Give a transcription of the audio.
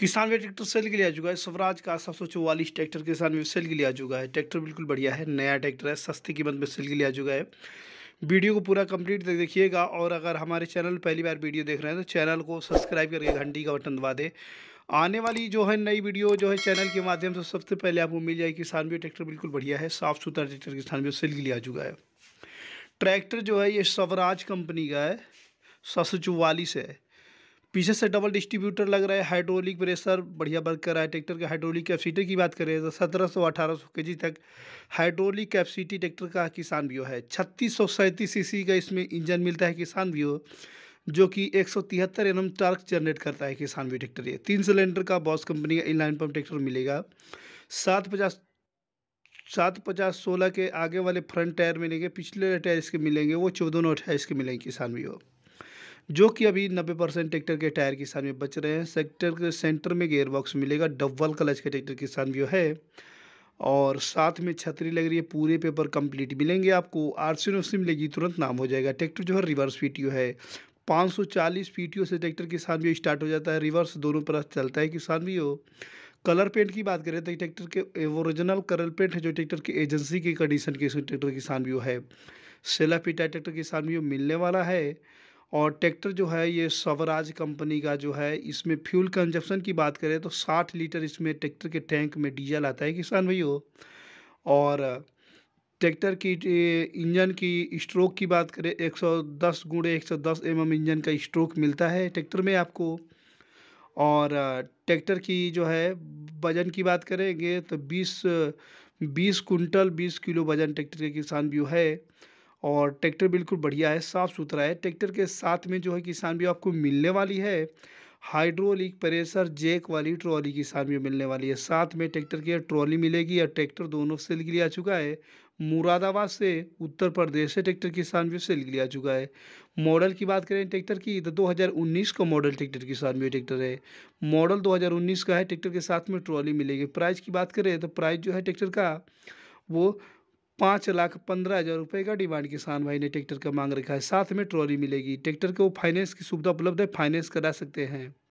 किसान वे tractor cell के लिए आ चुका है स्वराज का सात सौ चौवालीस ट्रैक्टर किसान वे सेल के लिए आ चुका है ट्रैक्टर बिल्कुल बढ़िया है नया ट्रैक्टर है सस्ती कीमत में सेल के लिए आ चुका है वीडियो को पूरा कंप्लीट देखिएगा और अगर हमारे चैनल पहली बार वीडियो देख रहे हैं तो चैनल को सब्सक्राइब करके घंटी का बटन दबा दें आने वाली जो है नई वीडियो जो है चैनल के माध्यम से सबसे पहले आपको मिल जाएगी किसान भी ट्रैक्टर बिल्कुल बढ़िया है साफ़ सुथरा ट्रैक्टर किसान भी सेल के लिए आ चुका है ट्रैक्टर जो है ये स्वराज कंपनी का है सात सौ चौवालीस है पीछे से डबल डिस्ट्रीब्यूटर लग रहा है हाइड्रोलिक प्रेशर बढ़िया वर्क कर रहा है ट्रैक्टर के हाइड्रोलिक कैपेसिटी की बात करें तो सत्रह सौ अठारह सौ के जी तक हाइड्रोलिक कैपेसिटी ट्रैक्टर का किसान व्यू है छत्तीस सौ सैंतीस सी का इसमें इंजन मिलता है किसान व्यू जो कि एक सौ तिहत्तर एन एम टार्क जनरेट करता है किसान व्यू ट्रैक्टर ये तीन सिलेंडर का बॉस कंपनी का इनलाइन पम्प ट्रैक्टर मिलेगा सात पचास सात पचास सोलह के आगे वाले फ्रंट टायर मिलेंगे पिछले टायर इसके मिलेंगे वो चौदह नौ अट्ठाईस के मिलेंगे किसान व्यू जो कि अभी 90 परसेंट ट्रैक्टर के टायर किसान में बच रहे हैं सेक्टर के सेंटर में गेयर बॉक्स मिलेगा डबल क्लच के ट्रैक्टर किसान भी है और साथ में छतरी लग रही है पूरे पेपर कंप्लीट मिलेंगे आपको आर सी सी मिलेगी तुरंत नाम हो जाएगा ट्रैक्टर जो है रिवर्स पीटीओ है 540 पीटीओ से ट्रैक्टर के साथ भी स्टार्ट हो जाता है रिवर्स दोनों पर चलता है किसान भी हो कलर पेंट की बात करें तो ट्रैक्टर के ओरिजिनल कलर पेंट है जो ट्रैक्टर की एजेंसी की कंडीशन के ट्रैक्टर किसान हो है सेला पीटा ट्रैक्टर किसान हो मिलने वाला है और ट्रैक्टर जो है ये स्वराज कंपनी का जो है इसमें फ्यूल कंजप्शन की बात करें तो 60 लीटर इसमें ट्रैक्टर के टैंक में डीजल आता है किसान भाई हो और ट्रैक्टर की इंजन की स्ट्रोक की बात करें 110 सौ दस गुड़े एक एम इंजन का स्ट्रोक मिलता है ट्रैक्टर में आपको और ट्रैक्टर की जो है वजन की बात करेंगे तो 20 20 कुंटल 20 किलो वजन ट्रैक्टर के किसान भी है और ट्रैक्टर बिल्कुल बढ़िया है साफ़ सुथरा है ट्रैक्टर के साथ में जो है किसान भी आपको मिलने वाली है हाइड्रोलिक प्रेशर जेक वाली ट्रॉली किसान भी मिलने वाली है साथ में ट्रैक्टर की ट्रॉली मिलेगी और ट्रैक्टर दोनों सेल के लिए आ चुका है मुरादाबाद से उत्तर प्रदेश से ट्रैक्टर किसान भी सेल के लिए आ चुका है मॉडल की बात करें ट्रैक्टर की तो 2019 का मॉडल ट्रैक्टर किसान भी ट्रैक्टर है मॉडल 2019 का है ट्रैक्टर के साथ में ट्रॉली मिलेगी प्राइस की बात करें तो प्राइस जो है ट्रैक्टर का वो पाँच लाख पंद्रह हज़ार रुपये का डिमांड किसान भाई ने ट्रैक्टर का मांग रखा है साथ में ट्रॉली मिलेगी ट्रैक्टर को फाइनेंस की सुविधा उपलब्ध है फाइनेंस करा सकते हैं